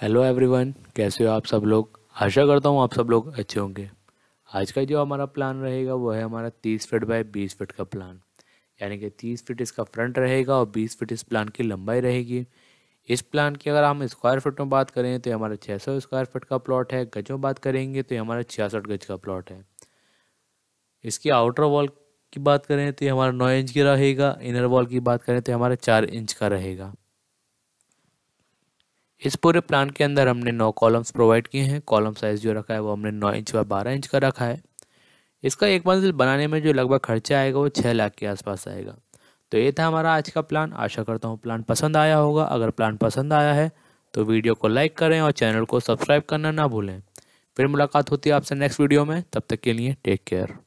hello everyone कैसे हो आप सब लोग आशा करता हूँ आप सब लोग अच्छे होंगे आज का जो हमारा प्लान रहेगा वो है हमारा तीस फिट बाय बीस फिट का प्लान यानी कि तीस फिट इसका फ्रंट रहेगा और बीस फिट इस प्लान की लंबाई रहेगी इस प्लान की अगर हम स्क्वायर फिट में बात करें तो हमारा छः सौ स्क्वायर फिट का प्लॉट है गजों बात करेंगे तो हमारा छियासठ गज का प्लॉट है इसकी आउटर वॉल की बात करें तो हमारा नौ इंच की रहेगा इनर वॉल की बात करें तो हमारा चार इंच का रहेगा इस पूरे प्लान के अंदर हमने नौ कॉलम्स प्रोवाइड किए हैं कॉलम साइज़ जो रखा है वो हमने नौ इंच और बारह इंच का रखा है इसका एक मंजिल बनाने में जो लगभग खर्चा आएगा वो छः लाख के आसपास आएगा तो ये था हमारा आज का प्लान आशा करता हूँ प्लान पसंद आया होगा अगर प्लान पसंद आया है तो वीडियो को लाइक करें और चैनल को सब्सक्राइब करना ना भूलें फिर मुलाकात होती है आपसे नेक्स्ट वीडियो में तब तक के लिए टेक केयर